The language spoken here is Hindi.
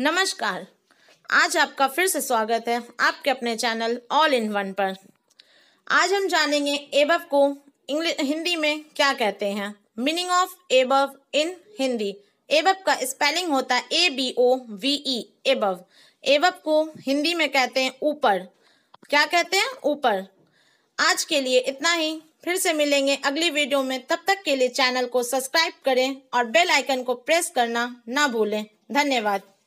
नमस्कार आज आपका फिर से स्वागत है आपके अपने चैनल ऑल इन वन पर आज हम जानेंगे एबव को हिंदी में क्या कहते हैं meaning of above in Hindi above का स्पेलिंग होता है A B O V E above above को हिंदी में कहते हैं ऊपर क्या कहते हैं ऊपर आज के लिए इतना ही फिर से मिलेंगे अगली वीडियो में तब तक के लिए चैनल को सब्सक्राइब करें और बेल आइकन को प्रेस करना ना भूलें धन्यवाद